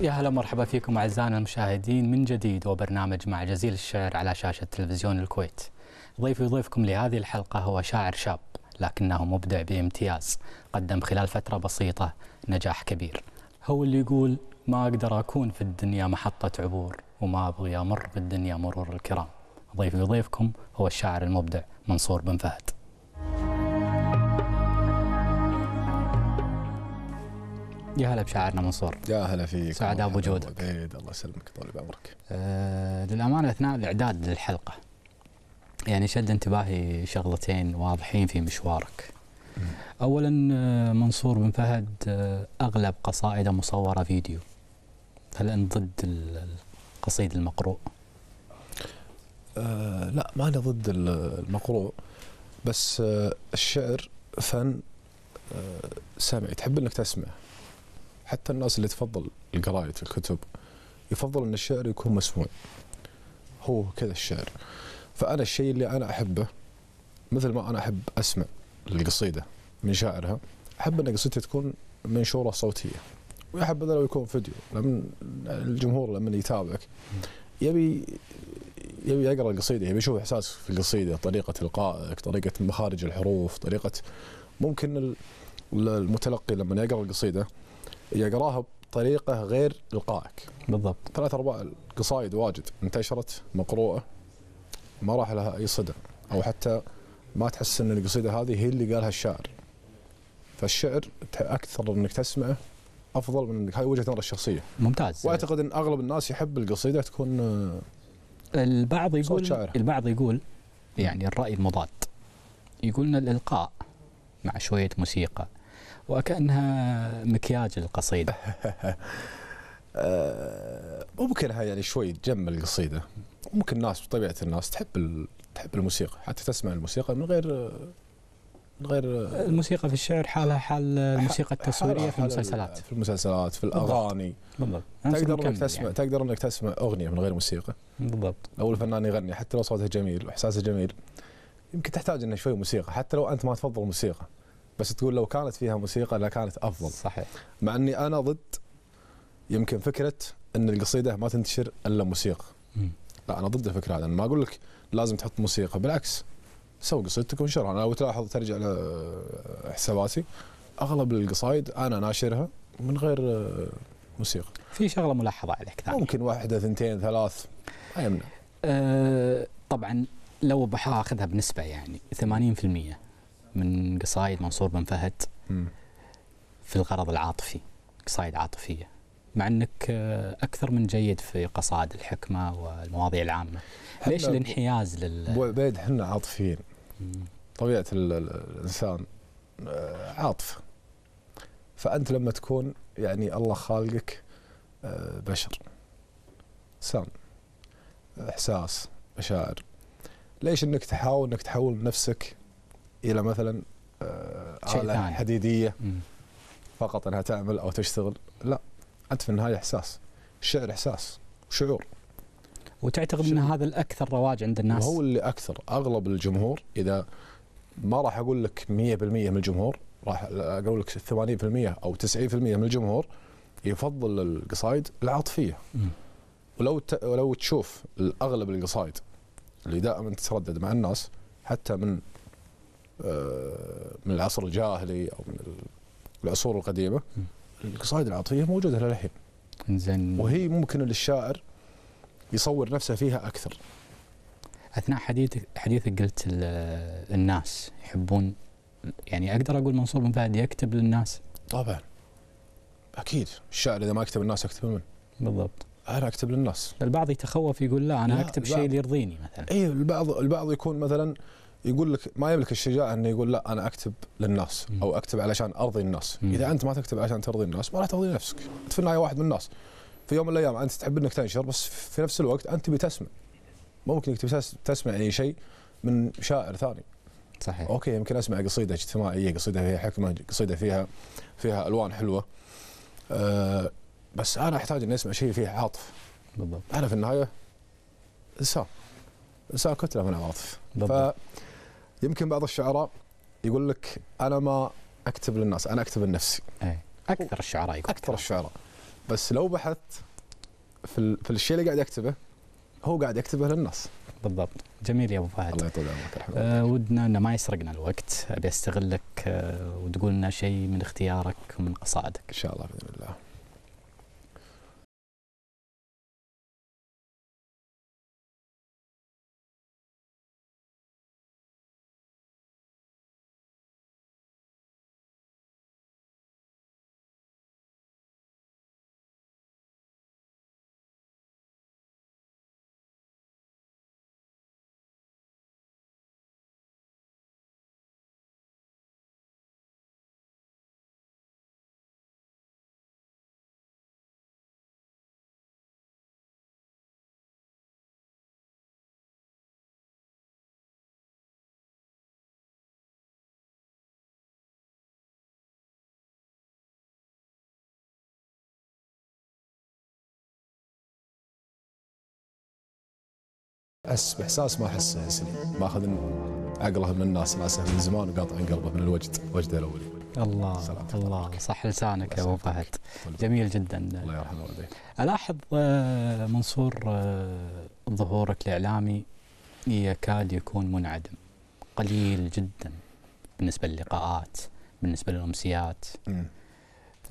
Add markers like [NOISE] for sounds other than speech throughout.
يا هلا مرحبا فيكم اعزائنا المشاهدين من جديد وبرنامج مع جزيل الشعر على شاشه تلفزيون الكويت. ضيفي وضيفكم لهذه الحلقه هو شاعر شاب لكنه مبدع بامتياز، قدم خلال فتره بسيطه نجاح كبير. هو اللي يقول ما اقدر اكون في الدنيا محطه عبور وما ابغي امر بالدنيا مرور الكرام. ضيفي وضيفكم هو الشاعر المبدع منصور بن فهد. يا هلا بشاعرنا منصور يا هلا فيك سعداء بوجودك عبيد إيه، الله يسلمك طول بعمرك آه للامانه اثناء الاعداد للحلقه يعني شد انتباهي شغلتين واضحين في مشوارك م. اولا آه، منصور بن فهد آه، اغلب قصائده مصوره فيديو هل انت ضد القصيد المقروء؟ آه لا ما انا ضد المقروء بس آه الشعر فن آه سمعي تحب انك تسمع حتى الناس اللي تفضل القرايه الكتب يفضل ان الشعر يكون مسموع هو كذا الشعر فانا الشيء اللي انا احبه مثل ما انا احب اسمع القصيده من شاعرها احب ان قصيدتي تكون منشوره صوتيه ويحب لو يكون فيديو لمن الجمهور لما يتابعك يبي يبي يقرا القصيده يبي يشوف احساس في القصيده طريقه القائك طريقه مخارج الحروف طريقه ممكن المتلقي لما يقرا القصيده يقراها بطريقه غير القائك بالضبط ثلاث ارباع القصايد واجد انتشرت مقروءه ما راح لها اي صدى او حتى ما تحس ان القصيده هذه هي اللي قالها الشاعر فالشعر اكثر انك تسمعه افضل من هاي هذه وجهه نظر الشخصيه ممتاز واعتقد ان اغلب الناس يحب القصيده تكون آه، البعض يقول شاعر. البعض يقول يعني الراي المضاد يقول ان الالقاء مع شويه موسيقى وكأنها مكياج القصيدة [LAUGHS] آه، هاي يعني شوي تجمل القصيدة ممكن الناس بطبيعة الناس تحب تحب الموسيقى حتى تسمع الموسيقى من غير من غير الموسيقى في الشعر حالها حال الموسيقى التصويريه في المسلسلات في المسلسلات في الاغاني بالضبط تقدر انك تسمع يعني. تقدر انك تسمع اغنيه من غير موسيقى بالضبط لو الفنان يغني حتى لو صوته جميل واحساسه جميل يمكن تحتاج انه شوي موسيقى حتى لو انت ما تفضل الموسيقى بس تقول لو كانت فيها موسيقى لكانت افضل صحيح مع اني انا ضد يمكن فكره ان القصيده ما تنتشر الا موسيقى لا انا ضد الفكره هذه انا ما اقول لك لازم تحط موسيقى بالعكس سوي قصيدتك وانشرها انا لو تلاحظ ترجع لحساباتي اغلب القصايد انا ناشرها من غير آه، موسيقى في شغله ملاحظه عليك ثانية. ممكن واحده ثنتين ثلاث ما يمنع أه طبعا لو بحاخذها بنسبه يعني 80% من قصايد منصور بن فهد في الغرض العاطفي قصايد عاطفية مع أنك آه، أكثر من جيد في قصائد الحكمة والمواضيع العامة ليش الانحياز لل أبو عبيد احنا عاطفيين طبيعة الإنسان آه، عاطفة فأنت لما تكون يعني الله خالقك آه، بشر إنسان إحساس مشاعر ليش أنك تحاول أنك تحول نفسك الى مثلا آه، آله حديديه فقط انها تعمل او تشتغل لا انت في النهايه احساس الشعر احساس وشعور وتعتقد ان هذا الاكثر رواج عند الناس هو اللي اكثر اغلب الجمهور اذا ما راح اقول لك 100% من الجمهور راح اقول لك 80% او 90% من الجمهور يفضل القصايد العاطفيه ولو ت... تشوف اغلب القصايد اللي دائما تتردد مع الناس حتى من آه، من العصر الجاهلي او من العصور القديمه القصائد العاطفيه موجوده للحين زين وهي ممكن للشاعر يصور نفسه فيها اكثر اثناء حديثك حديثك قلت الناس يحبون يعني اقدر اقول منصور بن فهد يكتب للناس طبعا اكيد الشاعر اذا ما كتب الناس اكتب من بالضبط انا اكتب للناس البعض يتخوف يقول لا انا لا اكتب شيء اللي يرضيني مثلا اي البعض البعض يكون مثلا يقول لك ما يملك الشجاعه انه يقول لا انا اكتب للناس او اكتب علشان ارضي الناس، اذا انت ما تكتب علشان ترضي الناس ما راح ترضي نفسك، انت في النهايه واحد من الناس. في يوم من الايام انت تحب انك تنشر بس في نفس الوقت انت تبي تسمع. ممكن انك تسمع يعني شيء من شاعر ثاني. صحيح. اوكي يمكن اسمع قصيده اجتماعيه، قصيده فيها حكمه، قصيده فيها فيها الوان حلوه. أه بس انا احتاج اني اسمع شيء فيه عاطف. بالضبط. انا في النهايه انسان. انسان كتله من العواطف. بالضبط. يمكن بعض الشعراء يقول لك انا ما اكتب للناس انا اكتب لنفسي إيه، اكثر الشعراء يقول اكثر الشعراء بس لو بحثت في في الشيء اللي قاعد يكتبه هو قاعد يكتبه للناس بالضبط جميل يا ابو فهد الله يطول عمرك أه ودنا انه ما يسرقنا الوقت ابي استغلك أه وتقول لنا شيء من اختيارك ومن قصائدك ان شاء الله باذن الله احس باحساس ما احسه سنين ماخذ عقله من الناس ناسه من زمان وقاطع قلبه من الوجد وجده الاولي الله الله عليك. صح لسانك يا ابو فهد طيب. جميل جدا الله يرحم والديك الاحظ آه، منصور آه، ظهورك الاعلامي يكاد يكون منعدم قليل جدا بالنسبه للقاءات بالنسبه للامسيات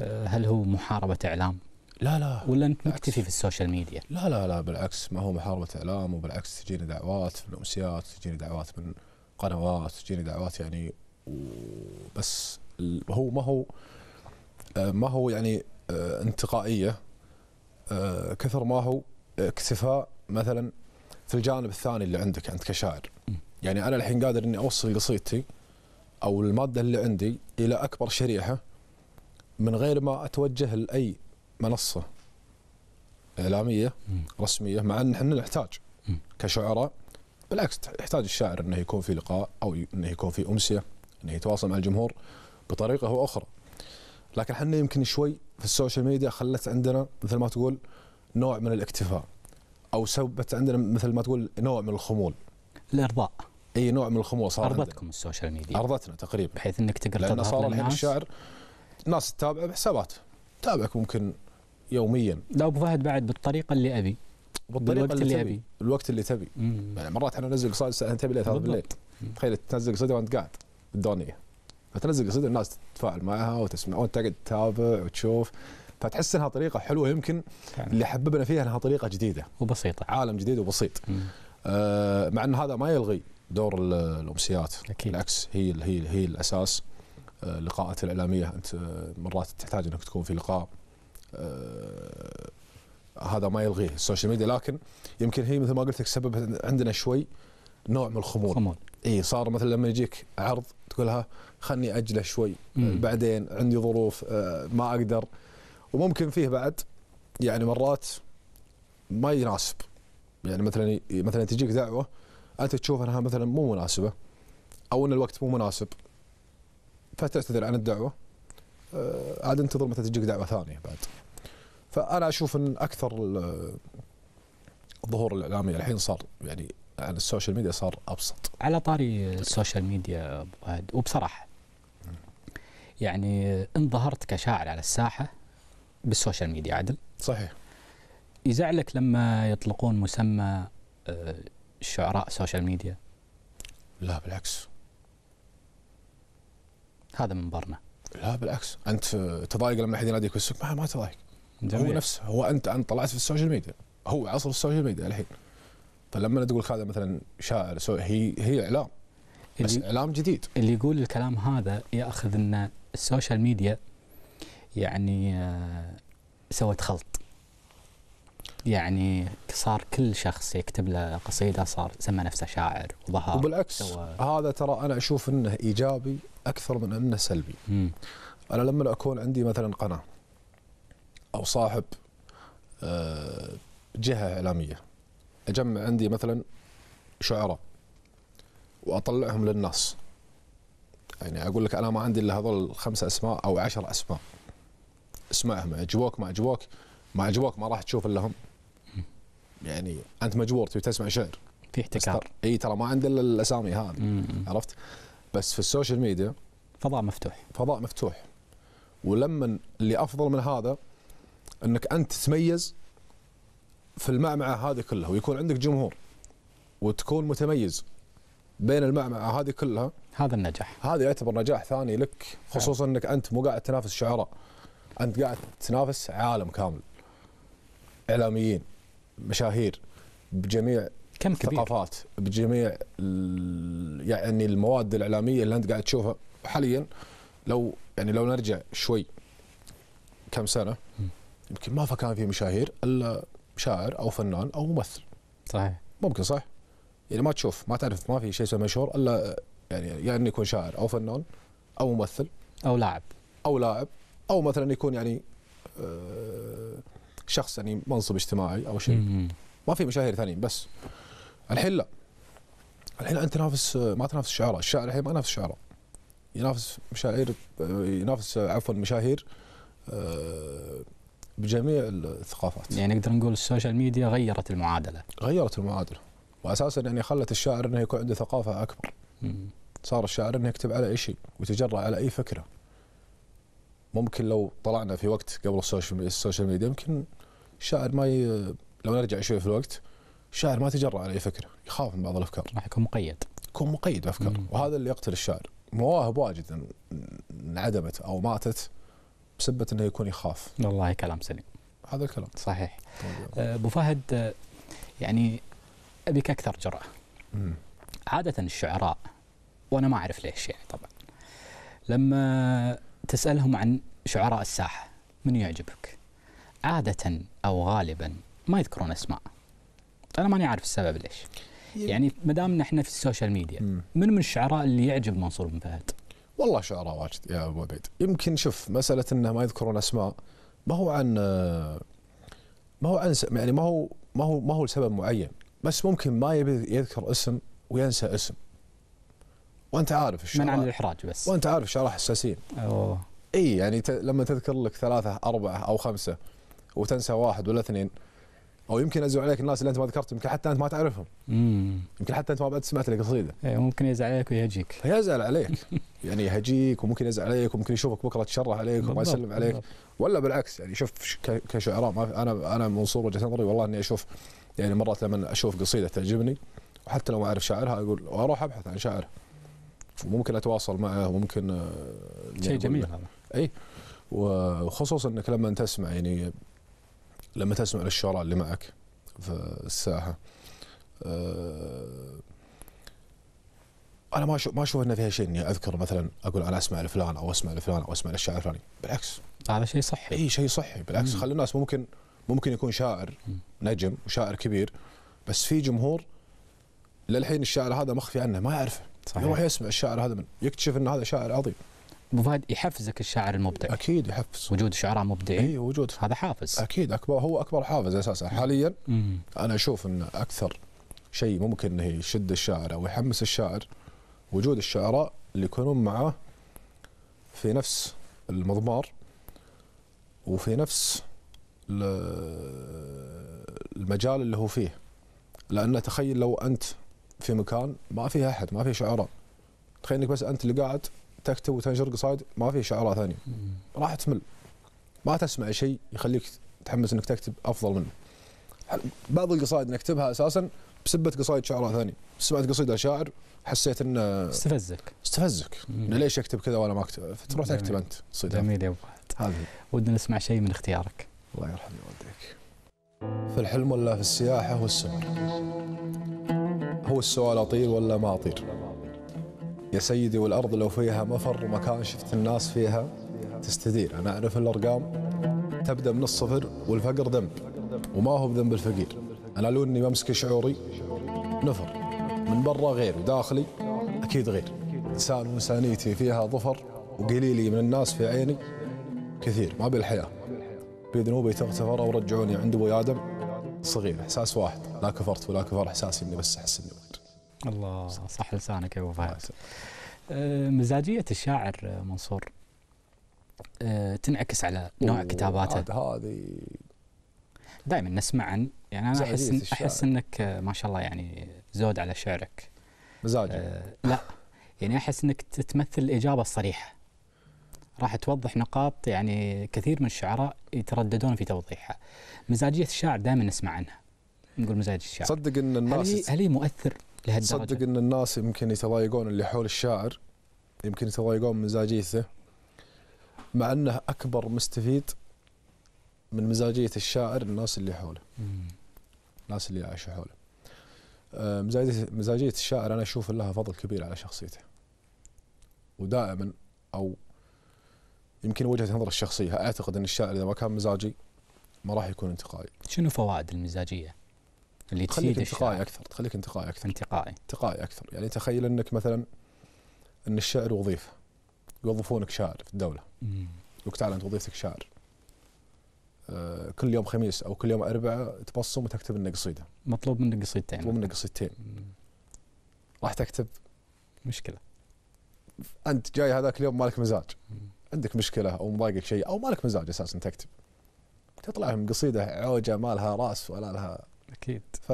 آه، هل هو محاربه اعلام؟ لا لا ولا انت مكتفي في السوشيال ميديا؟ لا لا لا بالعكس ما هو محاربه اعلام وبالعكس تجيني دعوات في الامسيات تجيني دعوات من قنوات تجيني دعوات يعني بس هو ما هو آه، ما هو يعني آه، انتقائيه آه، كثر ما هو اكتفاء مثلا في الجانب الثاني اللي عندك انت كشاعر يعني انا الحين قادر اني اوصل قصيدتي او الماده اللي عندي الى اكبر شريحه من غير ما اتوجه لاي منصه اعلاميه رسميه مع ان احنا نحتاج كشعراء بالعكس يحتاج الشاعر انه يكون في لقاء او انه يكون في امسيه انه يتواصل مع الجمهور بطريقه او اخرى لكن احنا يمكن شوي في السوشيال ميديا خلت عندنا مثل ما تقول نوع من الاكتفاء او سبت عندنا مثل ما تقول نوع من الخمول الارضاء اي نوع من الخمول صار ارضتكم السوشيال ميديا ارضتنا تقريبا بحيث انك تقدر لان صار الحين الشاعر ناس تتابع بحسابات تتابعك ممكن يوميا لا ابو فهد بعد بالطريقه اللي ابي بالطريقه بالوقت اللي, اللي تبي الوقت اللي تبي يعني مرات احنا ننزل قصائد الساعه 2 بالليل 3 بالليل تخيل تنزل قصيده وانت قاعد بالدونيه فتنزل قصيده الناس تتفاعل معها وتسمع وانت تقعد تتابع وتشوف فتحس انها طريقه حلوه يمكن يعني. اللي حببنا فيها انها طريقه جديده وبسيطه عالم جديد وبسيط آه مع ان هذا ما يلغي دور الامسيات أكيد. بالعكس هي هي هي الاساس اللقاءات آه، الاعلاميه انت آه، مرات تحتاج انك تكون في لقاء آه، هذا ما يلغيه السوشيال ميديا لكن يمكن هي مثل ما قلت لك سبب عندنا شوي نوع من الخمول اي صار مثلا لما يجيك عرض تقولها خلني اجله شوي مم. آه، بعدين عندي ظروف آه، ما اقدر وممكن فيه بعد يعني مرات ما يناسب يعني مثلا مثلا تجيك دعوه انت تشوف انها مثلا مو مناسبه او ان الوقت مو مناسب فتعتذر عن الدعوه عاد انتظر متى تجيك دعوه ثانيه بعد فانا اشوف ان اكثر الظهور الاعلامي الحين صار يعني عن السوشيال ميديا صار ابسط على طاري السوشيال ميديا ابو فهد وبصراحه يعني ان ظهرت كشاعر على الساحه بالسوشيال ميديا عدل صحيح يزعلك لما يطلقون مسمى آه، شعراء سوشيال ميديا لا بالعكس هذا من برنا لا بالعكس انت تضايق لما احد يناديك ويسك ما ما تضايق جميل. هو نفسه هو انت انت طلعت في السوشيال ميديا هو عصر السوشيال ميديا الحين فلما طيب تقول هذا مثلا شاعر هي هي اعلام بس اعلام جديد اللي يقول الكلام هذا ياخذ ان السوشيال ميديا يعني آه، سوت خلط يعني صار كل شخص يكتب له قصيده صار سمى نفسه شاعر وظهر وبالعكس سوى هذا ترى انا اشوف انه ايجابي اكثر من انه سلبي مم. انا لما اكون عندي مثلا قناه او صاحب آه، جهه اعلاميه اجمع عندي مثلا شعراء واطلعهم للناس يعني اقول لك انا ما عندي الا هذول الخمس اسماء او عشر اسماء اسمعهم عجبوك ما عجبوك ما عجبوك ما راح تشوف الا هم يعني انت مجبور تبي تسمع شعر في احتكار اي ترى ما عندي الا الاسامي هذه عرفت بس في السوشيال ميديا فضاء مفتوح فضاء مفتوح ولما اللي افضل من هذا انك انت تتميز في المعمعه هذه كلها ويكون عندك جمهور وتكون متميز بين المعمعه هذه كلها هذا النجاح هذا يعتبر نجاح ثاني لك خصوصا انك انت مو قاعد تنافس شعراء انت قاعد تنافس عالم كامل اعلاميين مشاهير بجميع كم كبير. الثقافات بجميع يعني المواد الاعلاميه اللي انت قاعد تشوفها حاليا لو يعني لو نرجع شوي كم سنه يمكن ما فكان في مشاهير الا شاعر او فنان او ممثل صحيح ممكن صح يعني ما تشوف ما تعرف ما في شيء اسمه مشهور الا يعني يا يعني انه يكون شاعر او فنان او ممثل او لاعب او لاعب او مثلا يكون يعني آه، شخص يعني منصب اجتماعي او شيء ما في مشاهير ثانيين بس الحين لا الحين انت تنافس آه، ما تنافس الشعراء الشاعر الحين ما ينافس الشعراء ينافس مشاهير آه، ينافس عفوا مشاهير بجميع الثقافات يعني نقدر نقول السوشيال ميديا غيرت المعادله غيرت المعادله واساسا يعني خلت الشاعر انه يكون عنده ثقافه اكبر مم. صار الشاعر انه يكتب على اي شيء ويتجرأ على اي فكره ممكن لو طلعنا في وقت قبل السوشيال ميديا يمكن الشاعر ما ي... لو نرجع شوي في الوقت الشاعر ما تجرأ على اي فكره يخاف من بعض الافكار راح يكون مقيد يكون مقيد بافكار وهذا اللي يقتل الشاعر مواهب واجد انعدمت او ماتت بسبه انه يكون يخاف. والله كلام سليم. هذا الكلام. صحيح. طيب. آه، ابو فهد آه، يعني ابيك اكثر جراه. مم. عاده الشعراء وانا ما اعرف ليش يعني طبعا لما تسالهم عن شعراء الساحه من يعجبك؟ عاده او غالبا ما يذكرون اسماء. انا ماني عارف السبب ليش. يعني ما دام احنا في السوشيال ميديا من من الشعراء اللي يعجب منصور بن فهد؟ والله شعراء واجد يا ابو عبيد يمكن شوف مساله انه ما يذكرون اسماء ما هو عن ما هو عن يعني ما هو ما هو ما هو لسبب معين بس ممكن ما يبي يذكر اسم وينسى اسم وانت عارف الشعراء من عن الاحراج بس وانت عارف الشعراء حساسين اوه اي يعني لما تذكر لك ثلاثه اربعه او خمسه وتنسى واحد ولا اثنين او يمكن يزعل عليك الناس اللي انت ما ذكرتهم يمكن حتى انت ما تعرفهم مم. يمكن حتى انت ما بعد سمعت القصيده إيه، ممكن يزعل عليك ويهجيك يزعل عليك [LAUGHS] يعني يهجيك وممكن يزعل عليك وممكن يشوفك بكره تشرح عليك وما يسلم عليك ولا بالعكس يعني شوف كشعراء ما انا انا منصور وجهه نظري والله اني اشوف يعني مرات لما اشوف قصيده تعجبني وحتى لو ما اعرف شاعرها اقول واروح ابحث عن شاعر وممكن اتواصل معه وممكن شيء يعني جميل هذا اي وخصوصا انك لما تسمع يعني لما تسمع للشعراء اللي معك في الساحه أه انا ما ما اشوف ان فيها شيء اني اذكر مثلا اقول انا اسمع لفلان او اسمع لفلان او اسمع للشاعر الفلاني بالعكس هذا شيء صحي اي شيء صحي بالعكس خلي الناس ممكن ممكن يكون شاعر نجم وشاعر كبير بس في جمهور للحين الشاعر هذا مخفي عنه ما يعرفه صحيح يروح يسمع الشاعر هذا من يكتشف ان هذا شاعر عظيم ابو فهد يحفزك الشاعر المبدع اكيد يحفز وجود شعراء مبدعين اي وجود هذا حافز اكيد اكبر هو اكبر حافز اساسا حاليا مم. انا اشوف ان اكثر شيء ممكن انه يشد الشاعر او يحمس الشاعر وجود الشعراء اللي يكونون معاه في نفس المضمار وفي نفس المجال اللي هو فيه لان تخيل لو انت في مكان ما فيه احد ما فيه شعراء تخيل انك بس انت اللي قاعد تكتب وتنشر قصايد ما في شعراء ثانيه راح تمل ما تسمع شيء يخليك تحمس انك تكتب افضل منه بعض القصائد نكتبها اساسا بسبه قصائد شعراء ثاني سمعت قصيده شاعر حسيت انه استفزك استفزك انه ليش اكتب كذا وانا ما اكتب فتروح تكتب انت قصيده جميل يا ابو هذه ودنا نسمع شيء من اختيارك الله يرحم والديك في الحلم ولا في السياحه والسفر هو السؤال اطير ولا ما اطير يا سيدي والأرض لو فيها مفر ومكان شفت الناس فيها تستدير أنا أعرف الأرقام تبدأ من الصفر والفقر ذنب وما هو بذنب الفقير أنا لو أني بمسك شعوري نفر من برا غير وداخلي أكيد غير إنسان وإنسانيتي فيها ظفر وقليلي من الناس في عيني كثير ما بالحياة بذنوبي تغتفر ورجعوني عند أبو آدم صغير إحساس واحد لا كفرت ولا كفر إحساسي إني بس أحس إني الله صح لسانك يا ابو فهد أه، مزاجيه الشاعر منصور أه، تنعكس على نوع كتاباته هذه دائما نسمع عن يعني انا احس احس انك أه، ما شاء الله يعني زود على شعرك مزاجي أه لا يعني احس انك تمثل الاجابه الصريحه راح توضح نقاط يعني كثير من الشعراء يترددون في توضيحها مزاجيه الشاعر دائما نسمع عنها نقول مزاج الشاعر صدق ان الناس هل هي مؤثر لهالدرجه صدق ان الناس يمكن يتضايقون اللي حول الشاعر يمكن يتضايقون من مزاجيته مع انه اكبر مستفيد من مزاجيه الشاعر الناس اللي حوله مم. الناس اللي عايشه حوله آه، مزاجيه مزاجيه الشاعر انا اشوف لها فضل كبير على شخصيته ودائما او يمكن وجهه نظر الشخصيه اعتقد ان الشاعر اذا ما كان مزاجي ما راح يكون انتقائي شنو فوائد المزاجيه اللي تخليك انتقائي اكثر تخليك انتقائي اكثر انتقائي انتقائي اكثر يعني تخيل انك مثلا ان الشعر وظيفه يوظفونك شاعر في الدوله يقولك تعال انت وظيفتك شاعر آه، كل يوم خميس او كل يوم اربعاء تبصم وتكتب لنا قصيده مطلوب منك قصيدتين مطلوب منك قصيدتين راح تكتب مشكله انت جاي هذاك اليوم مالك مزاج مم. عندك مشكله او مضايقك شيء او مالك مزاج اساسا تكتب تطلع لهم قصيده عوجه ما لها راس ولا لها اكيد ف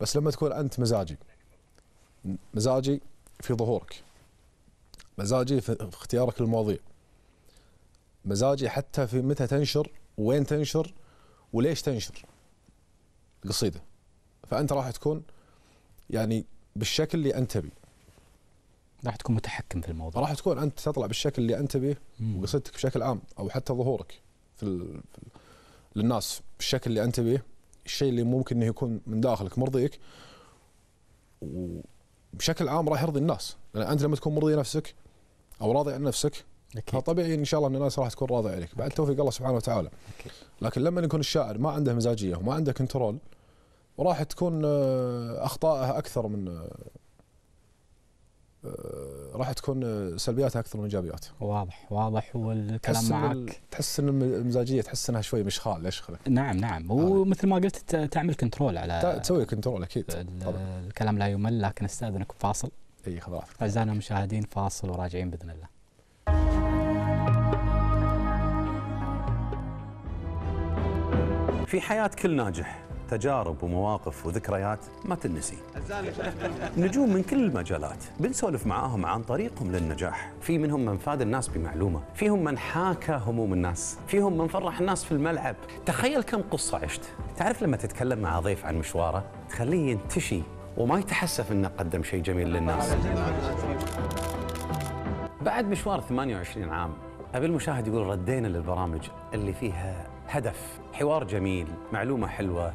بس لما تكون انت مزاجي مزاجي في ظهورك مزاجي في اختيارك للمواضيع مزاجي حتى في متى تنشر وين تنشر وليش تنشر قصيده فانت راح تكون يعني بالشكل اللي انت تبي راح تكون متحكم في الموضوع راح تكون انت تطلع بالشكل اللي انت تبيه وقصيدتك بشكل عام او حتى ظهورك في, ال... في ال... للناس بالشكل اللي انت تبيه الشيء اللي ممكن انه يكون من داخلك مرضيك وبشكل عام راح يرضي الناس لان يعني انت لما تكون مرضي نفسك او راضي عن نفسك أكيد. فطبيعي ان شاء الله ان الناس راح تكون راضيه عليك بعد توفيق الله سبحانه وتعالى أكيد. لكن لما يكون الشاعر ما عنده مزاجيه وما عنده كنترول راح تكون آه، اخطائه اكثر من آه، آه، راح تكون سلبياتها اكثر من ايجابياتها. واضح واضح والكلام معك تحس ان المزاجيه تحس انها شوي مشخال اشخله. نعم نعم ومثل ما قلت تعمل كنترول على تسوي كنترول اكيد الكلام لا يمل لكن استاذنك بفاصل. اي خذ راحتك. اعزائنا المشاهدين فاصل وراجعين باذن الله. في حياه كل ناجح تجارب ومواقف وذكريات ما تنسي نجوم من كل المجالات بنسولف معاهم عن طريقهم للنجاح في منهم من فاد الناس بمعلومة فيهم من حاكى هموم الناس فيهم من فرح الناس في الملعب تخيل كم قصة عشت تعرف لما تتكلم مع ضيف عن مشواره تخليه ينتشي وما يتحسف انه قدم شيء جميل للناس بعد مشوار 28 عام أبي المشاهد يقول ردينا للبرامج اللي فيها هدف حوار جميل معلومة حلوة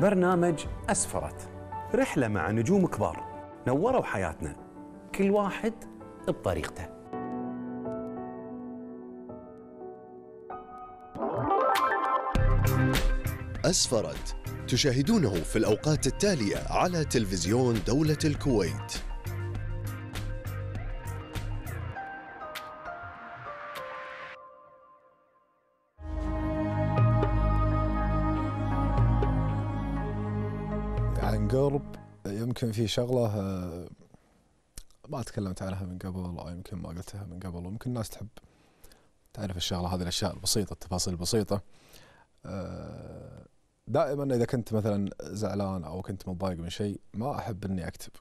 برنامج أسفرت رحلة مع نجوم كبار نوروا حياتنا كل واحد بطريقته أسفرت تشاهدونه في الأوقات التالية على تلفزيون دولة الكويت في شغله آه، ما تكلمت عنها من قبل او يمكن ما قلتها من قبل ويمكن الناس تحب تعرف الشغله هذه الاشياء البسيطه التفاصيل البسيطه آه، دائما اذا كنت مثلا زعلان او كنت متضايق من شيء ما احب اني اكتب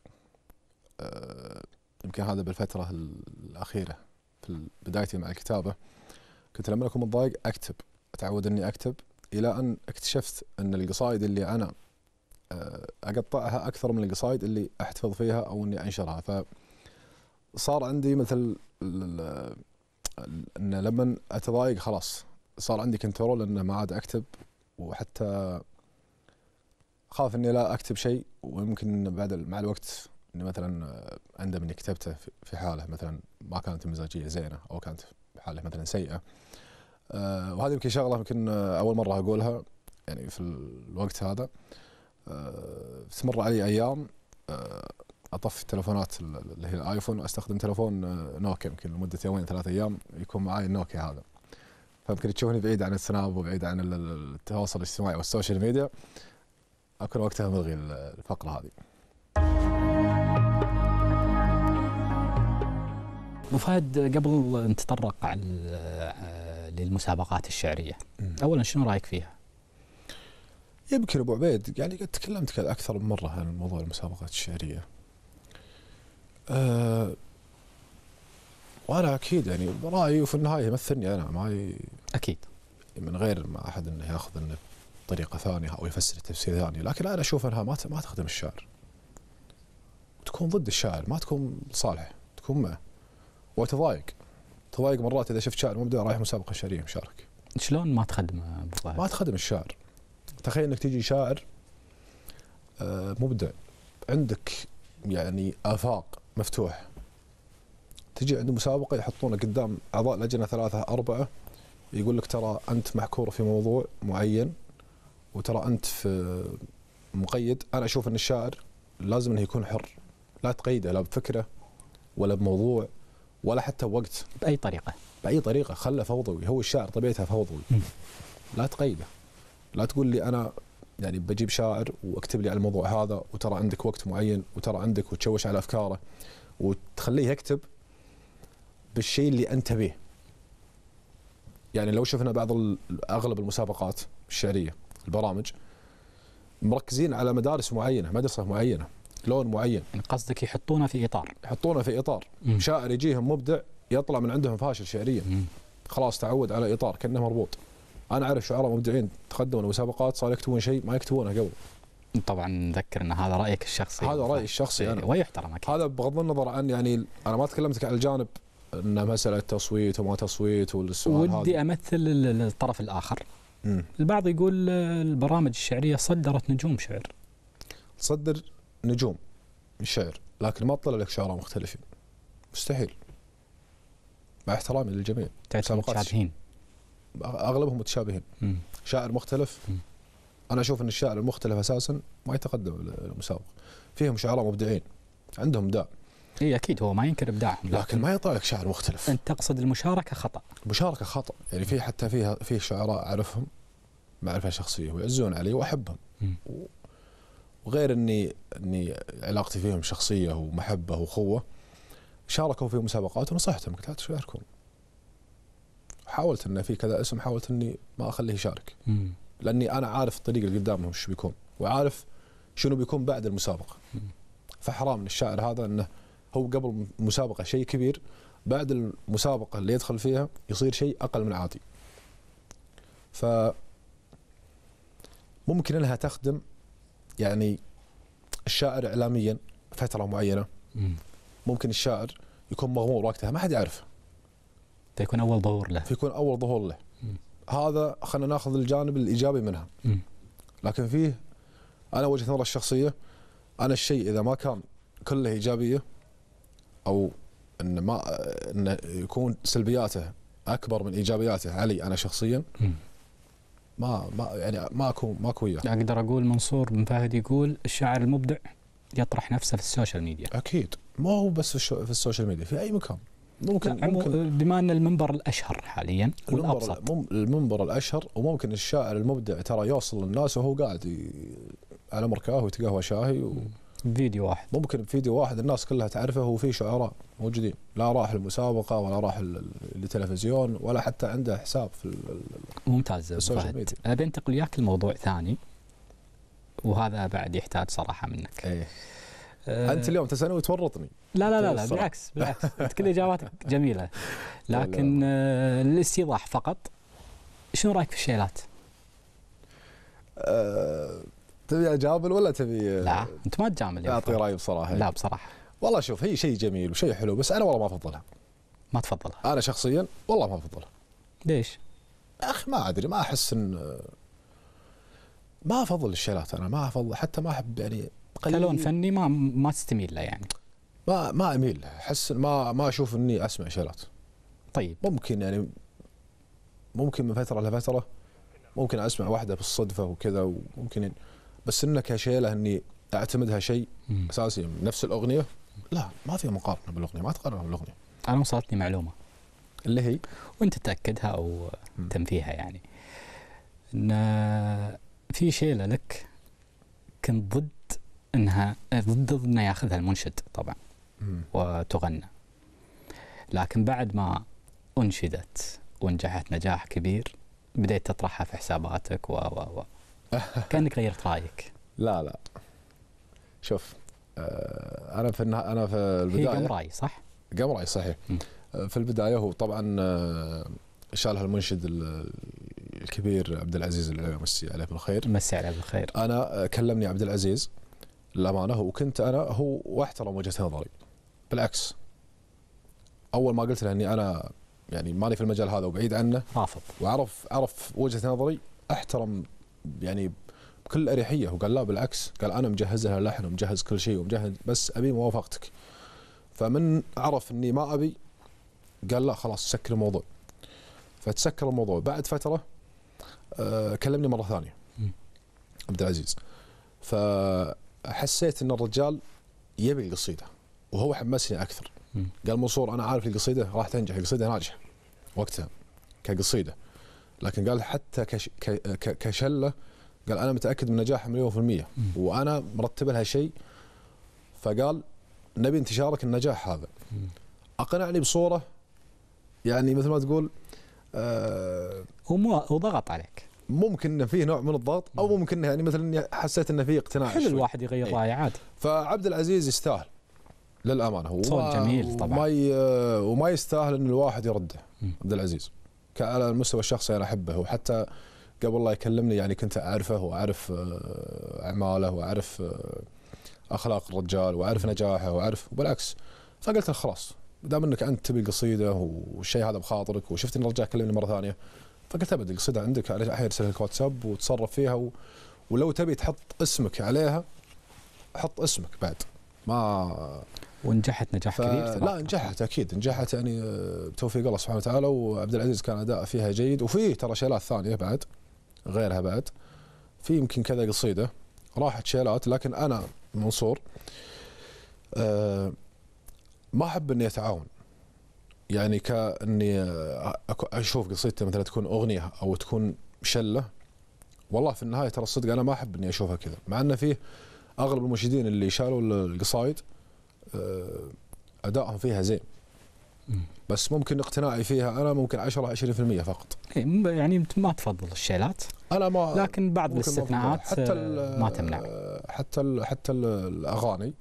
آه، يمكن هذا بالفتره الاخيره في بدايتي مع الكتابه كنت لما اكون متضايق اكتب اتعود اني اكتب الى ان اكتشفت ان القصائد اللي انا آه، اقطعها اكثر من القصايد اللي احتفظ فيها او اني انشرها ف صار عندي مثل ان لما اتضايق خلاص صار عندي كنترول انه ما عاد اكتب وحتى خاف اني لا اكتب شيء ويمكن بعد مع الوقت اني مثلا اندم اني كتبته في حاله مثلا ما كانت المزاجيه زينه او كانت حاله مثلا سيئه آه، وهذه يمكن شغله يمكن اول مره اقولها يعني في الوقت هذا آه، استمر علي ايام آه، اطفي التلفونات اللي هي الايفون واستخدم تلفون آه، نوكيا يمكن لمده يومين ثلاث ايام يكون معي النوكيا هذا فيمكن تشوفني بعيد عن السناب وبعيد عن التواصل الاجتماعي والسوشيال ميديا اكون وقتها ملغي الفقره هذه ابو فهد قبل نتطرق للمسابقات الشعريه اولا شنو رايك فيها يبكر ابو عبيد يعني قد تكلمت اكثر من مره عن موضوع المسابقات الشعريه أه وانا اكيد يعني رايي وفي النهايه يمثلني انا ما اكيد من غير ما احد انه ياخذ انه طريقة ثانيه او يفسر تفسير ثاني لكن انا اشوف انها ما ما تخدم الشاعر تكون ضد الشاعر ما تكون صالحه تكون معه وتضايق تضايق مرات اذا شفت شاعر مبدع رايح مسابقه شعريه مشارك شلون ما تخدمه ما تخدم الشاعر تخيل انك تيجي شاعر آه، مبدع عندك يعني افاق مفتوح تجي عند مسابقه يحطونه قدام اعضاء لجنه ثلاثه اربعه يقول لك ترى انت محكور في موضوع معين وترى انت في مقيد انا اشوف ان الشاعر لازم انه يكون حر لا تقيده لا بفكره ولا بموضوع ولا حتى بوقت باي طريقه باي طريقه خله فوضوي هو الشاعر طبيعته فوضوي لا تقيده لا تقول لي انا يعني بجيب شاعر واكتب لي على الموضوع هذا وترى عندك وقت معين وترى عندك وتشوش على افكاره وتخليه يكتب بالشيء اللي انت به. يعني لو شفنا بعض اغلب المسابقات الشعريه البرامج مركزين على مدارس معينه، مدرسه معينه، لون معين. يعني قصدك يحطونه في اطار. يحطونه في اطار، مم. شاعر يجيهم مبدع يطلع من عندهم فاشل شعريا. خلاص تعود على اطار كانه مربوط. انا اعرف شعراء مبدعين تقدموا لمسابقات صاروا يكتبون شيء ما يكتبونه قبل طبعا نذكر ان هذا رايك الشخصي هذا رايي الشخصي انا ويحترم اكيد هذا بغض النظر عن يعني انا ما تكلمتك على الجانب ان مساله تصويت وما تصويت والسؤال ودي هذا. امثل الطرف الاخر م. البعض يقول البرامج الشعريه صدرت نجوم شعر تصدر نجوم شعر لكن ما طلع لك شعراء مختلفين مستحيل مع احترامي للجميع تعتبر متشابهين اغلبهم متشابهين شاعر مختلف انا اشوف ان الشاعر المختلف اساسا ما يتقدم المسابقه فيهم شعراء مبدعين عندهم ابداع اي اكيد هو ما ينكر ابداعهم لكن, لكن ما يطلع لك شاعر مختلف انت تقصد المشاركه خطا المشاركه خطا يعني في حتى فيها في شعراء اعرفهم معرفه شخصيه ويعزون علي واحبهم وغير اني اني علاقتي فيهم شخصيه ومحبه وخوه شاركوا في مسابقات ونصحتهم قلت لا تشاركون حاولت انه في كذا اسم حاولت اني ما اخليه يشارك مم. لاني انا عارف الطريق اللي قدامهم شو بيكون وعارف شنو بيكون بعد المسابقه مم. فحرام من الشاعر هذا انه هو قبل المسابقه شيء كبير بعد المسابقه اللي يدخل فيها يصير شيء اقل من عادي ف ممكن انها تخدم يعني الشاعر اعلاميا فتره معينه مم. ممكن الشاعر يكون مغمور وقتها ما حد يعرفه فيكون اول ظهور له فيكون اول ظهور له هذا خلينا ناخذ الجانب الايجابي منها م. لكن فيه انا وجهه نظري الشخصيه انا الشيء اذا ما كان كله ايجابيه او ان ما ان يكون سلبياته اكبر من ايجابياته علي انا شخصيا م. ما ما يعني ماكو ماكو وياه اقدر اقول منصور بن فهد يقول الشاعر المبدع يطرح نفسه في السوشيال ميديا اكيد ما هو بس في, في السوشيال ميديا في اي مكان ممكن, ممكن بما ان المنبر الاشهر حاليا والابسط المنبر الاشهر وممكن الشاعر المبدع ترى يوصل للناس وهو قاعد على مركاه ويتقهوى شاهي و... فيديو واحد ممكن فيديو واحد الناس كلها تعرفه وفي شعراء موجودين لا راح المسابقه ولا راح التلفزيون ولا حتى عنده حساب في ممتاز السوشيال ميديا انا وياك لموضوع ثاني وهذا بعد يحتاج صراحه منك أيه. أه انت اليوم تسالني وتورطني لا لا لا, لا بالعكس بالعكس كل اجاباتك جميله [LAUGHS] لكن آه، الاستيضاح فقط شنو رايك في الشيلات؟ أه تبي اجامل ولا تبي لا انت ما تجامل اعطي رايي بصراحه لا بصراحه والله شوف هي شيء جميل وشيء حلو بس انا والله ما افضلها ما تفضلها انا شخصيا والله ما افضلها ليش؟ اخي ما ادري ما احس ان ما افضل الشيلات انا ما افضل حتى ما احب يعني كلون فني ما ما تستميل له يعني ما ما اميل احس ما ما اشوف اني اسمع شيلات طيب ممكن يعني ممكن من فتره لفتره ممكن اسمع واحده بالصدفه وكذا وممكن بس انه كشيله اني اعتمدها شيء اساسي نفس الاغنيه لا ما في مقارنه بالاغنيه ما تقارنها بالاغنيه انا وصلتني معلومه اللي هي وانت تاكدها او تنفيها يعني ان في شيله لك كنت ضد انها ضد انه ياخذها المنشد طبعا وتغنى لكن بعد ما انشدت ونجحت نجاح كبير بديت تطرحها في حساباتك و و و [LAUGHS] كانك غيرت رايك لا لا شوف آه انا في النها... انا في البدايه هي قمراي صح؟ قمراي صحيح في البدايه هو طبعا آه، شالها المنشد الكبير عبد العزيز العلوي مسي عليه بالخير مسي عليه بالخير انا كلمني عبد العزيز للامانه وكنت انا هو واحترم وجهه نظري بالعكس اول ما قلت له اني انا يعني مالي في المجال هذا وبعيد عنه رافض وعرف عرف وجهه نظري احترم يعني بكل اريحيه وقال لا بالعكس قال انا مجهز لها لحن ومجهز كل شيء ومجهز بس ابي موافقتك فمن عرف اني ما ابي قال لا خلاص سكر الموضوع فتسكر الموضوع بعد فتره أه كلمني مره ثانيه عبد العزيز ف حسيت ان الرجال يبي القصيده وهو حمسني اكثر قال منصور انا عارف القصيده راح تنجح القصيده ناجحه وقتها كقصيده لكن قال حتى كش كشله قال انا متاكد من نجاحها مليون في الميه وانا مرتب لها شيء فقال نبي انتشارك النجاح هذا اقنعني بصوره يعني مثل ما تقول آه وضغط عليك ممكن انه فيه نوع من الضغط او نعم. ممكن يعني مثلا حسيت انه فيه اقتناع حلو الواحد يغير رايه عادي فعبد العزيز يستاهل للامانه هو صوت جميل طبعا وما آه، وما يستاهل ان الواحد يرده عبد العزيز على المستوى الشخصي انا احبه وحتى قبل لا يكلمني يعني كنت اعرفه واعرف آه، اعماله واعرف آه، اخلاق الرجال واعرف نجاحه واعرف وبالعكس فقلت له خلاص دام انك انت تبي قصيده والشيء هذا بخاطرك وشفت ان الرجال كلمني مره ثانيه فقلت ابد القصيده عندك عليها ارسلها لك واتساب وتصرف فيها و... ولو تبي تحط اسمك عليها حط اسمك بعد ما ونجحت نجاح ف... كبير لا نجحت اكيد نجحت يعني آه، بتوفيق الله سبحانه وتعالى وعبد العزيز كان اداء فيها جيد وفي ترى شيلات ثانيه بعد غيرها بعد في يمكن كذا قصيده راحت شيلات لكن انا منصور أه ما احب اني اتعاون يعني كاني آه، اشوف قصيدتي مثلا تكون اغنيه او تكون شله والله في النهايه ترى الصدق انا ما احب اني اشوفها كذا مع ان فيه اغلب المشيدين اللي شالوا القصايد آه، ادائهم فيها زين بس ممكن اقتناعي فيها انا ممكن 10 20% فقط إيه، يعني انت ما تفضل الشيلات انا ما لكن بعض الاستثناءات حتى آه، ما تمنع حتى الـ حتى الاغاني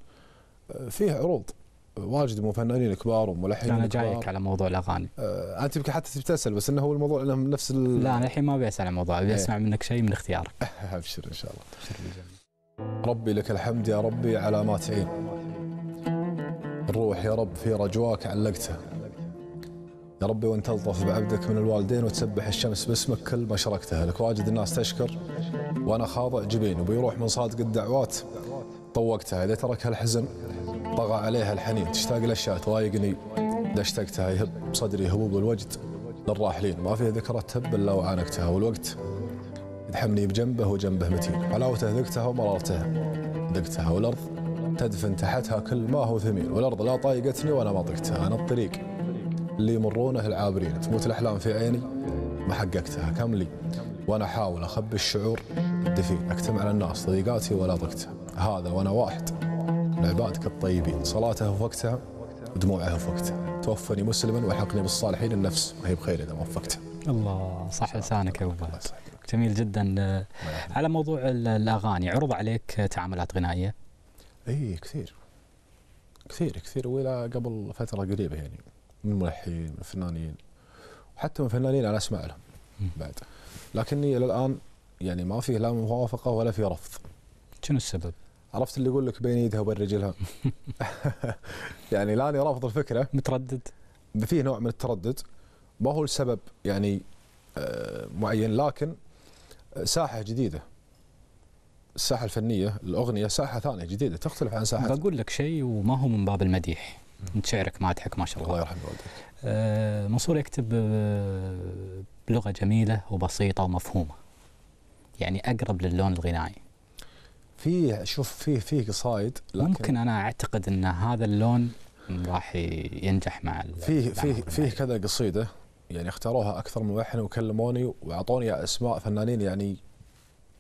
فيها عروض واجد مفنانين فنانين كبار وملحنين انا جايك على موضوع الاغاني آه انت يمكن حتى تسال بس انه هو الموضوع انه نفس ال... لا انا الحين ما ابي اسال عن الموضوع ابي إيه. اسمع منك شيء من اختيارك [LAUGHS] ابشر ان شاء الله ابشر ربي لك الحمد يا ربي على ما تعين الروح يا رب في رجواك علقتها يا ربي وانت تلطف بعبدك من الوالدين وتسبح الشمس باسمك كل ما شركتها لك واجد الناس تشكر وانا خاضع جبين وبيروح من صادق الدعوات طوقتها إذا تركها الحزن طغى عليها الحنين تشتاق الأشياء تضايقني إذا اشتقتها يهب صدري هبوب الوجد للراحلين ما فيه ذكرى تهب إلا وعانقتها والوقت يدحمني بجنبه وجنبه متين علاوته ذقتها ومرارته ذقتها والأرض تدفن تحتها كل ما هو ثمين والأرض لا طايقتني وانا ما طقتها أنا الطريق اللي يمرونه العابرين تموت الأحلام في عيني ما حققتها كم لي وأنا أحاول أخبي الشعور الدفين أكتم على الناس ضيقاتي ولا طقتها هذا وأنا واحد من عبادك الطيبين صلاته في وقتها ودموعه في وقتها توفني مسلما والحقني بالصالحين النفس ما هي بخير إذا ما وفقتها الله صح لسانك يا أبو جميل جدا على موضوع الأغاني عرض عليك تعاملات غنائية اي كثير كثير كثير والى قبل فتره قريبه يعني من ملحنين من فنانين وحتى من فنانين انا اسمع لهم بعد لكني الى الان يعني ما في لا موافقه ولا في رفض شنو السبب؟ عرفت اللي يقول لك بين ايدها وبين رجلها [LAUGHS] يعني لاني رافض الفكره متردد فيه نوع من التردد ما هو السبب يعني آه، معين لكن ساحه جديده الساحه الفنيه الاغنيه ساحه ثانيه جديده تختلف عن ساحه بقول لك شيء وما هو من باب المديح انت ما مادحك ما شاء الله الله يرحم والديك آه، منصور يكتب آه، بلغه جميله وبسيطه ومفهومه يعني اقرب للون الغنائي في شوف في في قصايد لكن ممكن انا اعتقد ان هذا اللون راح ينجح مع فيه فيه فيه كذا قصيده يعني اختاروها اكثر من واحد وكلموني واعطوني اسماء فنانين يعني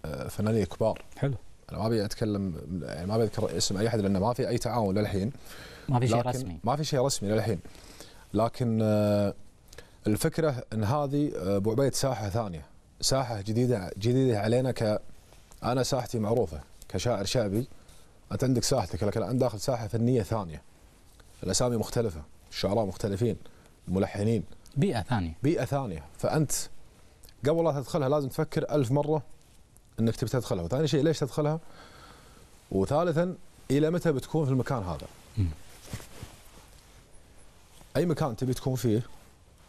آه، فنانين كبار حلو انا ما ابي اتكلم يعني ما بذكر اسم اي احد لانه ما في اي تعاون للحين ما في شيء رسمي ما في شيء رسمي للحين لكن آه، الفكره ان هذه ابو آه، عبيد ساحه ثانيه ساحه جديده جديده علينا ك انا ساحتي معروفه كشاعر شعبي انت عندك ساحتك لكن الان داخل ساحه فنيه ثانيه الاسامي مختلفه الشعراء مختلفين الملحنين بيئه ثانيه بيئه ثانيه فانت قبل لا تدخلها لازم تفكر ألف مره انك تبي تدخلها وثاني شيء ليش تدخلها وثالثا الى متى بتكون في المكان هذا م. اي مكان تبي تكون فيه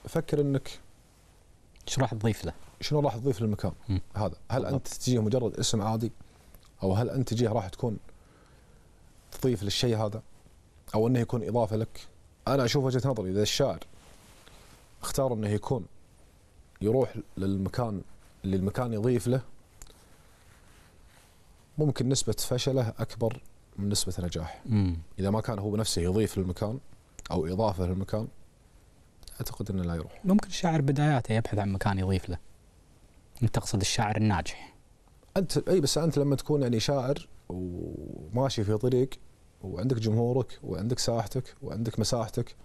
فكر انك ايش راح تضيف له شنو راح تضيف للمكان هذا هل انت تجي مجرد اسم عادي أو هل أنت جهة راح تكون تضيف للشيء هذا أو أنه يكون إضافة لك أنا أشوف وجهة نظري إذا الشاعر اختار أنه يكون يروح للمكان اللي المكان يضيف له ممكن نسبة فشله أكبر من نسبة نجاح مم. إذا ما كان هو بنفسه يضيف للمكان أو إضافة للمكان أعتقد أنه لا يروح ممكن الشاعر بداياته يبحث عن مكان يضيف له أنت تقصد الشاعر الناجح انت اي بس انت لما تكون يعني شاعر وماشي في طريق وعندك جمهورك وعندك ساحتك وعندك مساحتك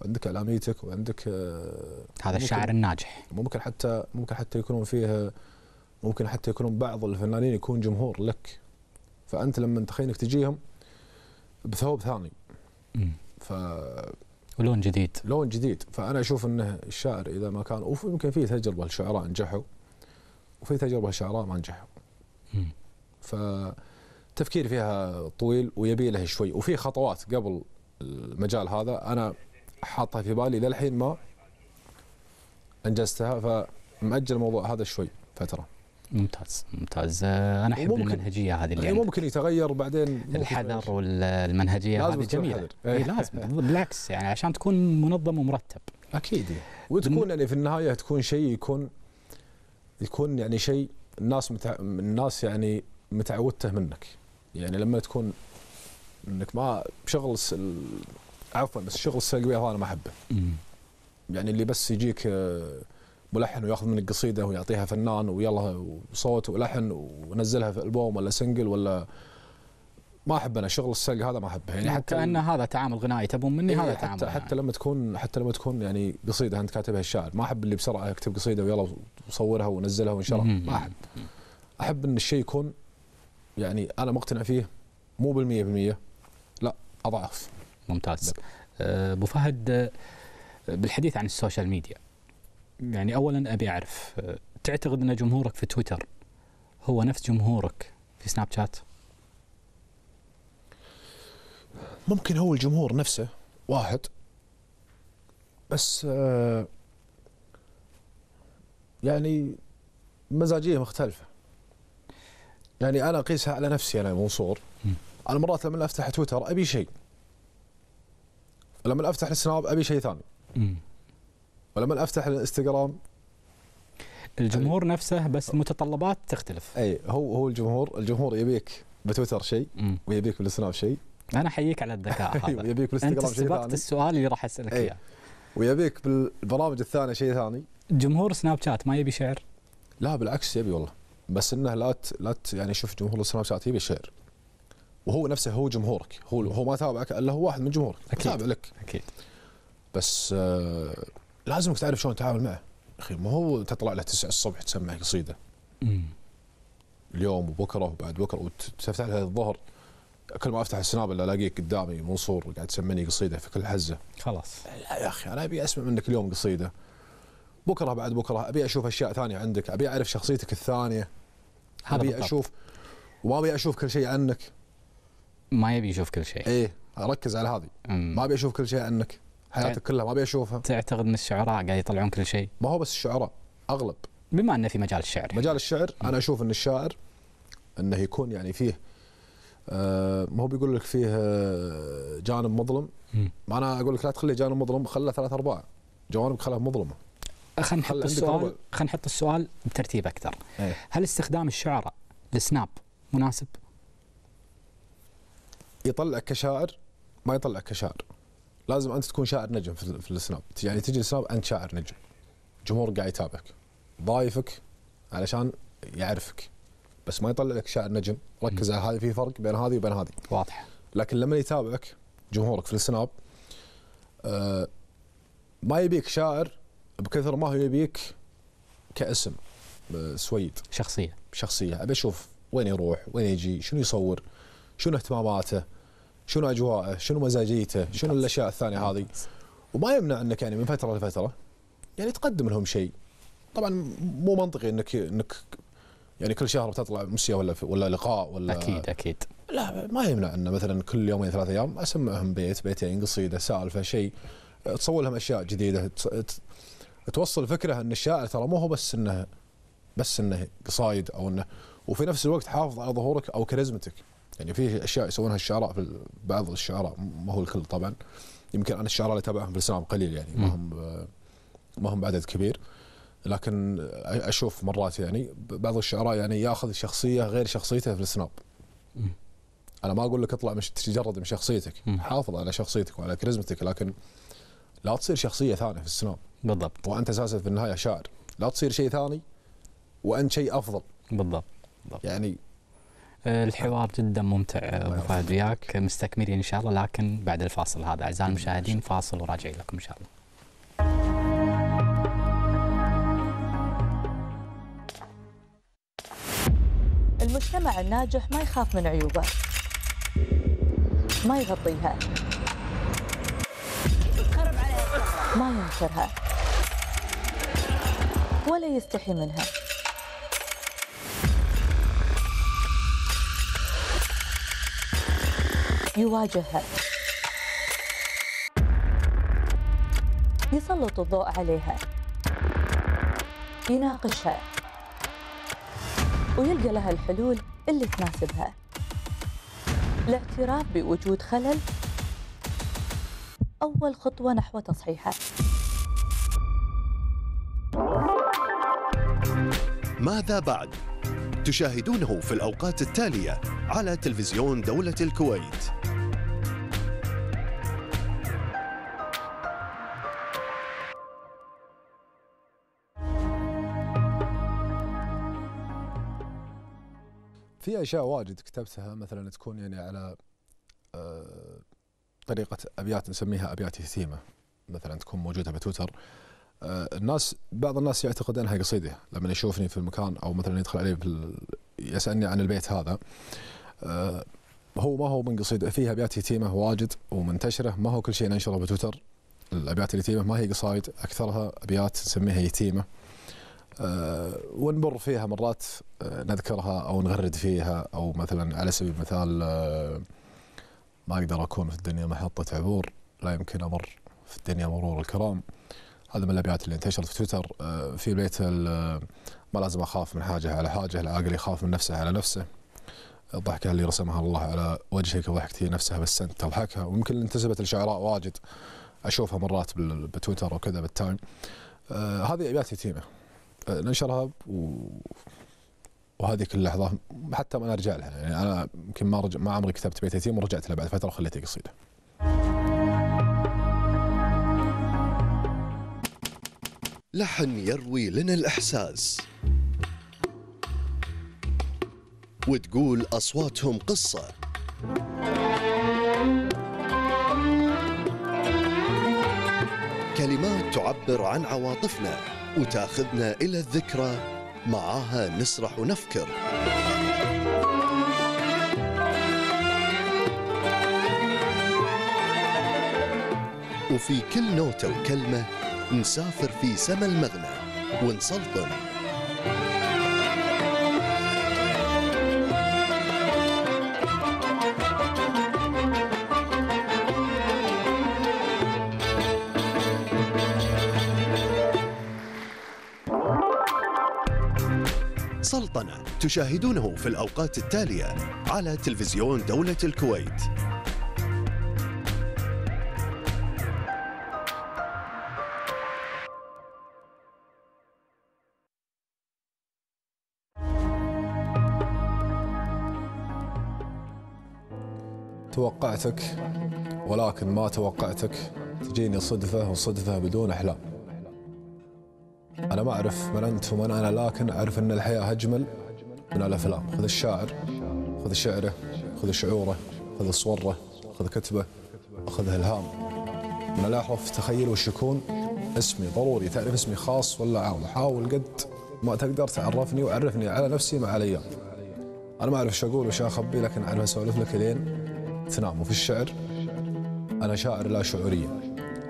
وعندك اعلاميتك وعندك آه، هذا الشاعر الناجح ممكن حتى ممكن حتى يكونون فيه ممكن حتى يكونون بعض الفنانين يكون جمهور لك فانت لما تخيلك تجيهم بثوب ثاني ف ولون جديد لون جديد فانا اشوف انه الشاعر اذا ما كان يمكن في تجربه الشعراء نجحوا وفي تجربه الشعراء ما نجحوا فتفكير فيها طويل ويبي له شوي وفي خطوات قبل المجال هذا انا حاطها في بالي للحين ما انجزتها فمأجل الموضوع هذا شوي فتره ممتاز ممتاز انا احب المنهجيه هذه اللي ممكن يتغير بعدين الحذر والمنهجيه هذه جميله اي لازم [LAUGHS] بالعكس يعني عشان تكون منظم ومرتب اكيد وتكون يعني في النهايه تكون شيء يكون يكون يعني شيء الناس متع... الناس يعني متعودته منك يعني لما تكون انك ما شغل ال... عفوا بس شغل السلقويه هذا انا ما احبه يعني اللي بس يجيك آه، ملحن وياخذ منك قصيده ويعطيها فنان ويلا وصوت ولحن ونزلها في البوم ولا سنجل ولا ما احب انا شغل السلق هذا ما احبه يعني, يعني حتى ان هذا تعامل غنائي تبون مني إيه، هذا تعامل حتى حتى لما تكون حتى لما تكون يعني قصيده انت كاتبها الشاعر ما احب اللي بسرعه يكتب قصيده ويلا وصورها ونزلها الله ما احب احب ان الشيء يكون يعني انا مقتنع فيه مو بالمية بالمية لا اضعاف ممتاز آه، ابو فهد آه، بالحديث عن السوشيال ميديا يعني اولا ابي اعرف آه، تعتقد ان جمهورك في تويتر هو نفس جمهورك في سناب شات ممكن هو الجمهور نفسه واحد بس آه يعني مزاجيه مختلفه يعني انا اقيسها على نفسي انا منصور انا مرات لما افتح تويتر ابي شيء ولما افتح السناب ابي شيء ثاني ولما افتح الانستغرام الجمهور أبي. نفسه بس المتطلبات تختلف اي هو هو الجمهور الجمهور يبيك بتويتر شيء ويبيك بالسناب شيء انا احييك على الذكاء [LAUGHS] هذا ويبيك بالانستغرام شيء ثاني السؤال اللي راح اسالك اياه ويبيك بالبرامج الثانيه شيء ثاني جمهور سناب شات ما يبي شعر؟ لا بالعكس يبي والله بس انه لا لا يعني شوف جمهور سناب شات يبي شعر وهو نفسه هو جمهورك هو هو ما تابعك الا هو واحد من جمهورك اكيد تابع لك اكيد بس آه لازمك تعرف شلون تتعامل معه اخي ما هو تطلع له 9 الصبح تسمع قصيده اليوم وبكره وبعد بكره وتفتح له الظهر كل ما افتح السناب الا الاقيك قدامي منصور قاعد تسمعني قصيده في كل حزه خلاص لا يا اخي انا ابي اسمع منك اليوم قصيده بكره بعد بكره ابي اشوف اشياء ثانيه عندك ابي اعرف شخصيتك الثانيه ابي بالطبع. اشوف وما ابي اشوف كل شيء عنك ما يبي يشوف كل شيء ايه ركز على هذه ما ابي اشوف كل شيء عنك حياتك كلها ما ابي اشوفها تعتقد ان الشعراء قاعد يطلعون كل شيء ما هو بس الشعراء اغلب بما انه في مجال الشعر مجال الشعر انا اشوف ان الشاعر انه يكون يعني فيه آه، ما هو بيقول لك فيه آه، جانب مظلم ما انا اقول لك لا تخلي جانب مظلم خله ثلاث ارباع جوانب خلها مظلمه خلينا نحط السؤال خلينا نحط السؤال بترتيب اكثر أيه. هل استخدام الشعراء لسناب مناسب؟ يطلعك كشاعر ما يطلعك كشاعر لازم انت تكون شاعر نجم في السناب يعني تجي السناب انت شاعر نجم جمهور قاعد يتابعك ضايفك علشان يعرفك بس ما يطلع لك شاعر نجم ركز على هذه في فرق بين هذه وبين هذه واضح لكن لما يتابعك جمهورك في السناب آه ما يبيك شاعر بكثر ما هو يبيك كاسم آه، سويد شخصيه شخصيه ابي اشوف وين يروح وين يجي شنو يصور شنو اهتماماته شنو اجواءه شنو مزاجيته شنو الاشياء الثانيه هذه وما يمنع انك يعني من فتره لفتره يعني تقدم لهم شيء طبعا مو منطقي انك انك يعني كل شهر بتطلع امسيه ولا ولا لقاء ولا اكيد اكيد لا ما يمنع انه مثلا كل يومين ثلاث ايام اسمعهم بيت بيتين قصيده سالفه شيء تصور لهم اشياء جديده توصل فكره ان الشاعر ترى مو هو بس انه بس انه قصايد او انه وفي نفس الوقت حافظ على ظهورك او كاريزمتك يعني في اشياء يسوونها الشعراء في بعض الشعراء ما هو الكل طبعا يمكن انا الشعراء اللي تابعهم في الاسلام قليل يعني ما هم ما هم بعدد كبير لكن اشوف مرات يعني بعض الشعراء يعني ياخذ شخصيه غير شخصيته في السناب انا ما اقول لك اطلع مش تجرد من شخصيتك حافظ على شخصيتك وعلى كاريزمتك لكن لا تصير شخصيه ثانيه في السناب بالضبط وانت اساسا في النهايه شاعر لا تصير شيء ثاني وانت شيء افضل بالضبط, بالضبط. يعني آه، الحوار جدا ممتع ابو فهد وياك مستكملين ان شاء الله لكن بعد الفاصل هذا اعزائي المشاهدين فاصل وراجعين لكم ان شاء الله المجتمع الناجح ما يخاف من عيوبه ما يغطيها ما ينكرها ولا يستحي منها يواجهها يسلط الضوء عليها يناقشها ويلقى لها الحلول اللي تناسبها الاعتراف بوجود خلل أول خطوة نحو تصحيحه ماذا بعد؟ تشاهدونه في الأوقات التالية على تلفزيون دولة الكويت في اشياء واجد كتبتها مثلا تكون يعني على آه، طريقه ابيات نسميها ابيات يتيمة مثلا تكون موجوده بتويتر آه، الناس بعض الناس يعتقد انها قصيده لما يشوفني في المكان او مثلا يدخل علي في يسالني عن البيت هذا آه، هو ما هو من قصيده فيها ابيات يتيمه واجد ومنتشره ما هو كل شيء ننشره بتويتر الابيات اليتيمه ما هي قصايد اكثرها ابيات نسميها يتيمه آه، ونمر فيها مرات نذكرها او نغرد فيها او مثلا على سبيل المثال ما اقدر اكون في الدنيا محطه عبور لا يمكن امر في الدنيا مرور الكرام هذا من الابيات اللي انتشرت في تويتر آه، في بيت آه، ما لازم اخاف من حاجه على حاجه العاقل يخاف من نفسه على نفسه الضحكه اللي رسمها الله على وجهك ضحكتي نفسها بس انت تضحكها ويمكن انتسبت لشعراء واجد اشوفها مرات بتويتر وكذا بالتايم آه، هذه ابيات يتيمه ننشرها و... وهذيك اللحظه حتى ما ارجع لها يعني انا يمكن ما رج... ما عمري كتبت بيت يتيم ورجعت له بعد فتره وخليته قصيده لحن يروي لنا الإحساس وتقول أصواتهم قصة كلمات تعبر عن عواطفنا وتاخذنا إلى الذكرى معاها نسرح ونفكر وفي كل نوتة وكلمة نسافر في سما المغنى ونسلطن سلطنة تشاهدونه في الأوقات التالية على تلفزيون دولة الكويت توقعتك ولكن ما توقعتك تجيني صدفة وصدفة بدون أحلام أنا ما أعرف من أنت ومن أنا لكن أعرف أن الحياة أجمل من الأفلام خذ الشاعر خذ شعره خذ شعوره خذ صوره خذ كتبه خذ إلهام من الأحرف تخيل وش يكون اسمي ضروري تعرف اسمي خاص ولا عام حاول قد ما تقدر تعرفني وعرفني على نفسي مع الأيام أنا ما أعرف شو أقول وش أخبي لكن أعرف أسولف لك لين تنام وفي الشعر أنا شاعر لا شعورية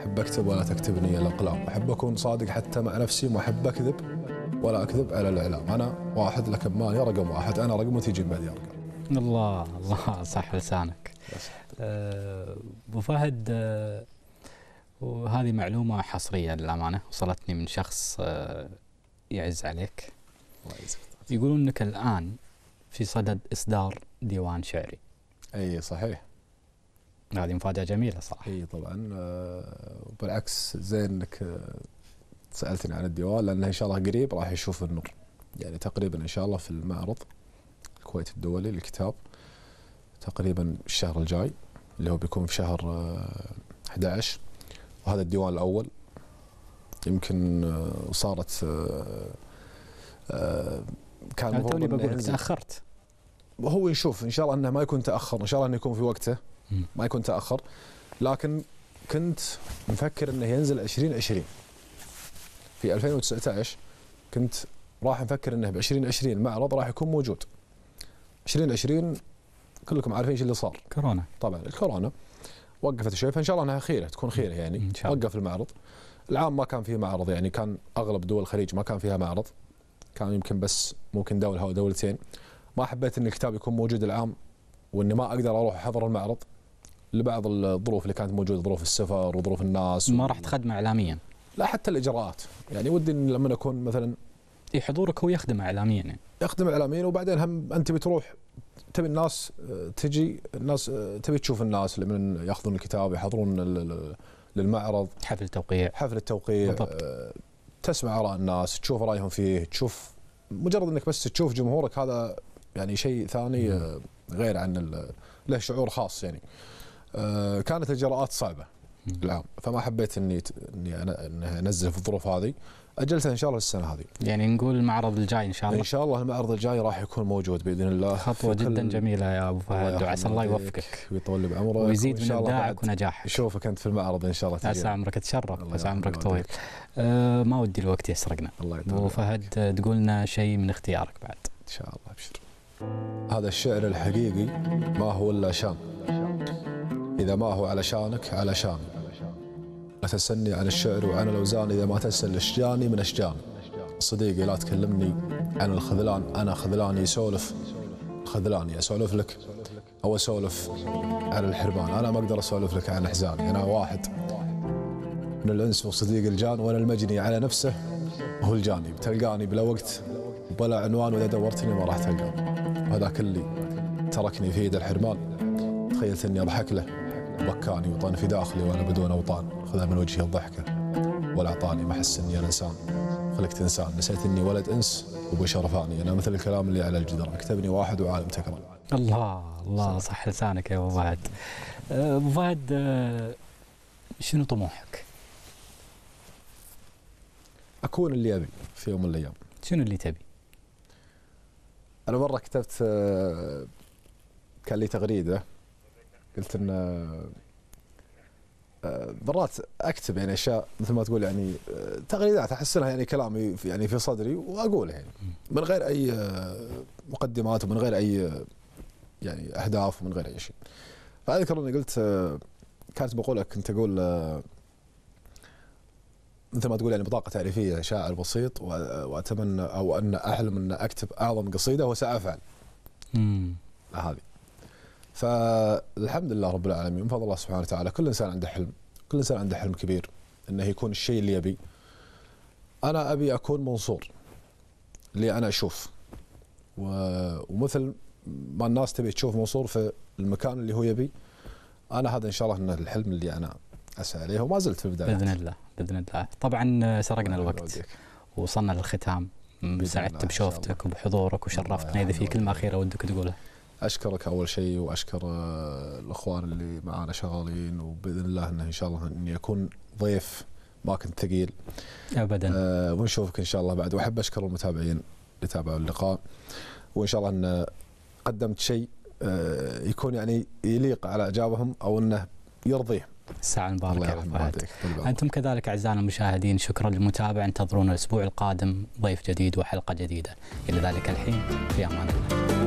أحب أكتب ولا تكتبني الأقلام أحب أكون صادق حتى مع نفسي ما أحب أكذب ولا أكذب على الإعلام أنا واحد لكن يا رقم واحد أنا رقم وتجي بعدي رقم الله الله صح لسانك آه، أبو فهد آه، وهذه معلومة حصرية للأمانة وصلتني من شخص آه، يعز عليك يقولون أنك الآن في صدد إصدار ديوان شعري أي صحيح هذه مفاجاه جميله صراحه اي طبعا آه، وبالعكس زين انك آه، سالتني عن الديوان لانه ان شاء الله قريب راح يشوف النور يعني تقريبا ان شاء الله في المعرض الكويت الدولي للكتاب تقريبا الشهر الجاي اللي هو بيكون في شهر 11 آه، وهذا الديوان الاول يمكن صارت كان انا توني بقول تاخرت هو يشوف ان شاء الله انه ما يكون تاخر ان شاء الله انه يكون في وقته ما يكون تاخر لكن كنت مفكر انه ينزل 2020 في 2019 كنت راح نفكر انه ب 2020 المعرض راح يكون موجود 2020 كلكم عارفين ايش اللي صار كورونا طبعا الكورونا وقفت شوي فان شاء الله انها خيره تكون خيره يعني إن شاء الله. وقف المعرض العام ما كان فيه معرض يعني كان اغلب دول الخليج ما كان فيها معرض كان يمكن بس ممكن دوله او دولتين ما حبيت ان الكتاب يكون موجود العام واني ما اقدر اروح احضر المعرض لبعض الظروف اللي كانت موجوده ظروف السفر وظروف الناس ما و... راح تخدمه اعلاميا لا حتى الاجراءات يعني ودي لما اكون مثلا اي حضورك هو يخدمه اعلاميا يعني. يخدمه اعلاميا وبعدين هم انت بتروح تبي الناس آه، تجي الناس آه، تبي تشوف الناس اللي من ياخذون الكتاب يحضرون للمعرض حفل التوقيع حفل التوقيع بالضبط. آه، تسمع اراء الناس تشوف رايهم فيه تشوف مجرد انك بس تشوف جمهورك هذا يعني شيء ثاني غير عن له شعور خاص يعني آه، كانت الاجراءات صعبه العام نعم. فما حبيت اني اني انا انزل في الظروف هذه اجلتها ان شاء الله السنه هذه يعني نقول المعرض الجاي ان شاء الله ان شاء الله المعرض الجاي راح يكون موجود باذن الله خطوه جدا جميله يا ابو فهد وعسى الله يوفقك ويطول بعمرك ويزيد من ابداعك ونجاحك نشوفك انت في المعرض ان شاء الله عسى عمرك تشرف عسى عمرك طويل أه ما ودي الوقت يسرقنا الله يطول ابو فهد لنا شيء من اختيارك بعد ان شاء الله ابشر هذا الشعر الحقيقي ما هو الا شام إذا ما هو علشانك علشان تسني عن الشعر وعن الأوزان إذا ما تسأل أشجاني من أشجان صديقي لا تكلمني عن الخذلان أنا خذلاني سولف خذلاني أسولف لك أو أسولف عن الحرمان أنا ما أقدر أسولف لك عن أحزاني أنا واحد من الأنس وصديق الجان وأنا المجني على نفسه هو الجاني بتلقاني بلا وقت ولا عنوان وإذا دورتني ما راح تلقاني هذا اللي تركني في يد الحرمان تخيلت اني اضحك له وبكاني وطن في داخلي وانا بدون اوطان خذها من وجهي الضحكه ولا اعطاني ما احس اني انا انسان خلقت انسان نسيت اني ولد انس شرفاني انا مثل الكلام اللي على الجدران كتبني واحد وعالم تكرم الله الله صح لسانك يا ابو فهد أه، ابو فهد أه، شنو طموحك؟ اكون اللي ابي في يوم من الايام شنو اللي تبي؟ انا مره كتبت أه، كان لي تغريده قلت ان آه، آه، مرات اكتب يعني اشياء مثل ما تقول يعني آه، تغريدات احس انها يعني كلامي يعني في صدري واقولها يعني من غير اي مقدمات ومن غير اي يعني اهداف ومن غير اي شيء. فاذكر اني قلت كانت بقوله كنت اقول مثل ما تقول يعني بطاقه تعريفيه شاعر بسيط واتمنى او ان احلم ان اكتب اعظم قصيده وسافعل. امم هذه فالحمد لله رب العالمين من فضل الله سبحانه وتعالى كل انسان عنده حلم كل انسان عنده حلم كبير انه يكون الشيء اللي يبي انا ابي اكون منصور اللي انا اشوف ومثل ما الناس تبي تشوف منصور في المكان اللي هو يبي انا هذا ان شاء الله انه الحلم اللي انا اسعى اليه وما زلت في البدايه باذن الله باذن الله طبعا سرقنا الوقت وصلنا للختام سعدت بشوفتك وبحضورك وشرفتنا اذا في كلمه اخيره ودك تقولها اشكرك اول شيء واشكر آه، الاخوان اللي معانا شغالين وباذن الله انه ان شاء الله اني اكون ضيف ما كنت ثقيل ابدا أه ونشوفك ان شاء الله بعد واحب اشكر المتابعين اللي تابعوا اللقاء وان شاء الله ان قدمت شيء أه يكون يعني يليق على اعجابهم او انه يرضيهم الساعة المباركة فهد أنتم كذلك أعزائنا المشاهدين شكرا للمتابعة انتظرونا الأسبوع القادم ضيف جديد وحلقة جديدة إلى ذلك الحين في أمان الله